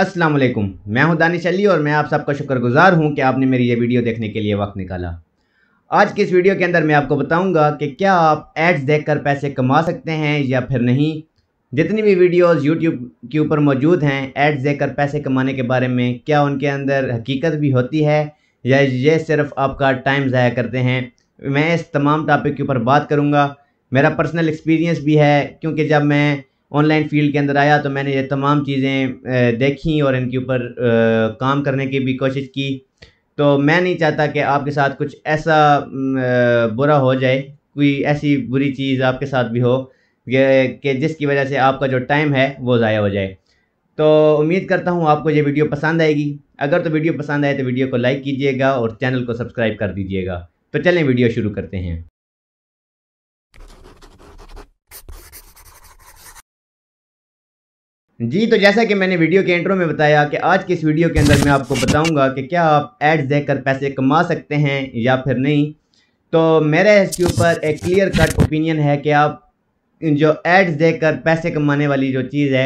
अस्सलाम वालेकुम मैं हूं दानिश अली और मैं आप सबका शुक्रगुजार हूं कि आपने मेरी ये वीडियो देखने के लिए वक्त निकाला आज की इस वीडियो के अंदर मैं आपको बताऊंगा कि क्या आप एड्स देखकर पैसे कमा सकते हैं या फिर नहीं जितनी भी वीडियोस यूट्यूब के ऊपर मौजूद हैं एड्स देखकर पैसे कमाने के बारे में क्या उनके अंदर हकीकत भी होती है या ये सिर्फ आपका टाइम ज़ाया करते हैं मैं इस तमाम टॉपिक के ऊपर बात करूँगा मेरा पर्सनल एक्सपीरियंस भी है क्योंकि जब मैं ऑनलाइन फील्ड के अंदर आया तो मैंने ये तमाम चीज़ें देखी और इनके ऊपर काम करने की भी कोशिश की तो मैं नहीं चाहता कि आपके साथ कुछ ऐसा बुरा हो जाए कोई ऐसी बुरी चीज़ आपके साथ भी हो कि जिसकी वजह से आपका जो टाइम है वो ज़ाया हो जाए तो उम्मीद करता हूँ आपको ये वीडियो पसंद आएगी अगर तो वीडियो पसंद आए तो वीडियो को लाइक कीजिएगा और चैनल को सब्सक्राइब कर दीजिएगा तो चलें वीडियो शुरू करते हैं जी तो जैसा कि मैंने वीडियो के इंट्रो में बताया कि आज की इस वीडियो के अंदर मैं आपको बताऊंगा कि क्या आप एड्स देखकर पैसे कमा सकते हैं या फिर नहीं तो मेरे इसके ऊपर एक क्लियर कट ओपिनियन है कि आप जो एड्स देखकर पैसे कमाने वाली जो चीज़ है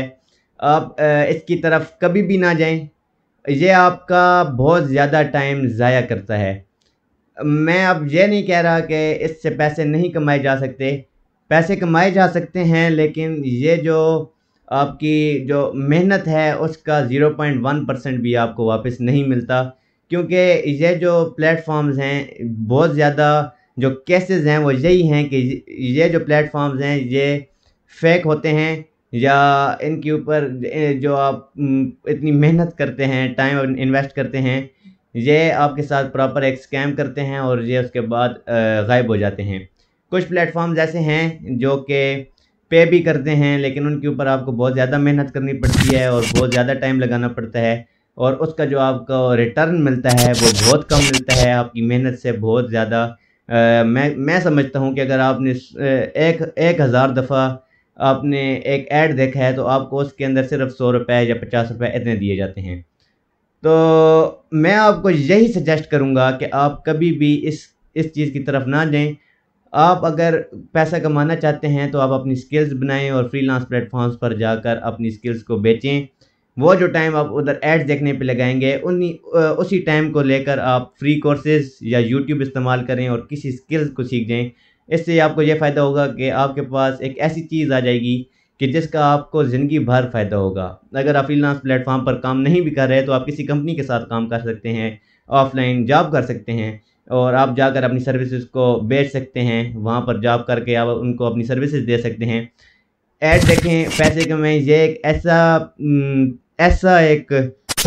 आप इसकी तरफ कभी भी ना जाएं ये आपका बहुत ज़्यादा टाइम ज़ाया करता है मैं अब यह नहीं कह रहा कि इससे पैसे नहीं कमाए जा सकते पैसे कमाए जा सकते हैं लेकिन ये जो आपकी जो मेहनत है उसका ज़ीरो पॉइंट वन परसेंट भी आपको वापस नहीं मिलता क्योंकि ये जो प्लेटफॉर्म्स हैं बहुत ज़्यादा जो केसेस हैं वो यही हैं कि ये जो प्लेटफॉर्म्स हैं ये फेक होते हैं या इनके ऊपर जो आप इतनी मेहनत करते हैं टाइम इन्वेस्ट करते हैं ये आपके साथ प्रॉपर एक स्कैम करते हैं और ये उसके बाद गायब हो जाते हैं कुछ प्लेटफॉर्म्स ऐसे हैं जो कि पे भी करते हैं लेकिन उनके ऊपर आपको बहुत ज़्यादा मेहनत करनी पड़ती है और बहुत ज़्यादा टाइम लगाना पड़ता है और उसका जो आपको रिटर्न मिलता है वो बहुत कम मिलता है आपकी मेहनत से बहुत ज़्यादा मैं मैं समझता हूँ कि अगर आपने एक एक हज़ार दफ़ा आपने एक ऐड देखा है तो आपको उसके अंदर सिर्फ सौ रुपये या पचास रुपये इतने दिए जाते हैं तो मैं आपको यही सजेस्ट करूँगा कि आप कभी भी इस इस चीज़ की तरफ ना जाएं आप अगर पैसा कमाना चाहते हैं तो आप अपनी स्किल्स बनाएं और फ्रीलांस प्लेटफॉर्म्स पर जाकर अपनी स्किल्स को बेचें वो जो टाइम आप उधर एड्स देखने पे लगाएंगे उन्हीं उसी टाइम को लेकर आप फ्री कोर्सेज या यूट्यूब इस्तेमाल करें और किसी स्किल्स को सीख जाएं इससे आपको यह फ़ायदा होगा कि आपके पास एक ऐसी चीज़ आ जाएगी कि जिसका आपको ज़िंदगी भर फ़ायदा होगा अगर आप फ्रीलांस प्लेटफॉर्म पर काम नहीं भी कर रहे तो आप किसी कंपनी के साथ काम कर सकते हैं ऑफलाइन जॉब कर सकते हैं और आप जाकर अपनी सर्विसेज को बेच सकते हैं वहाँ पर जॉब करके आप उनको अपनी सर्विसेज दे सकते हैं ऐड देखें पैसे कमें ये एक ऐसा हम्म, ऐसा एक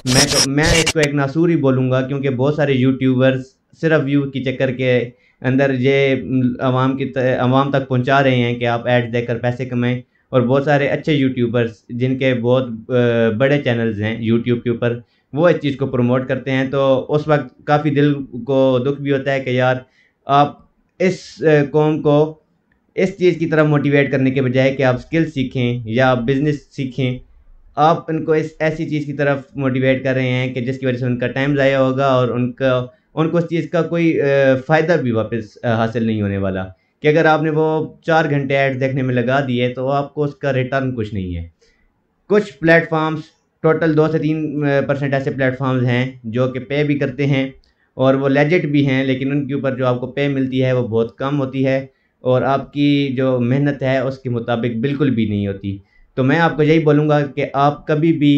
मैं तो मैं इसको एक नासूर ही बोलूँगा क्योंकि बहुत सारे यूट्यूबर्स सिर्फ व्यू की चक्कर के अंदर ये हम्म, आवाम की आवाम तक पहुँचा रहे हैं कि आप ऐड देकर पैसे कमाएँ और बहुत सारे अच्छे यूट्यूबर्स जिनके बहुत बड़े चैनल्स हैं यूट्यूब के ऊपर वो इस चीज़ को प्रमोट करते हैं तो उस वक्त काफ़ी दिल को दुख भी होता है कि यार आप इस कॉम को इस चीज़ की तरफ मोटिवेट करने के बजाय कि आप स्किल सीखें या आप बिज़नेस सीखें आप उनको इस ऐसी चीज़ की तरफ मोटिवेट कर रहे हैं कि जिसकी वजह से उनका टाइम ज़ाया होगा और उनका उनको उस चीज़ का कोई फ़ायदा भी वापस हासिल नहीं होने वाला कि अगर आपने वो चार घंटे ऐड देखने में लगा दिए तो आपको उसका रिटर्न कुछ नहीं है कुछ प्लेटफॉर्म्स टोटल दो से तीन परसेंट ऐसे प्लेटफॉर्म्स हैं जो कि पे भी करते हैं और वो लेजेट भी हैं लेकिन उनके ऊपर जो आपको पे मिलती है वो बहुत कम होती है और आपकी जो मेहनत है उसके मुताबिक बिल्कुल भी नहीं होती तो मैं आपको यही बोलूँगा कि आप कभी भी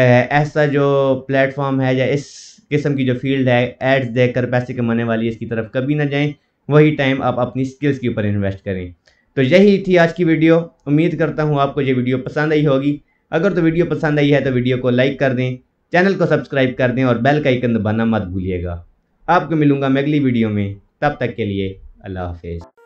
ऐसा जो प्लेटफॉर्म है या इस किस्म की जो फील्ड है एड्स देख कर पैसे कमाने वाली इसकी तरफ कभी ना जाएं वही टाइम आप अपनी स्किल्स के ऊपर इन्वेस्ट करें तो यही थी आज की वीडियो उम्मीद करता हूँ आपको ये वीडियो पसंद आई होगी अगर तो वीडियो पसंद आई है तो वीडियो को लाइक कर दें चैनल को सब्सक्राइब कर दें और बेल का आइकन दबाना मत भूलिएगा आपको मिलूंगा मैं अगली वीडियो में तब तक के लिए अल्लाह हाफिज़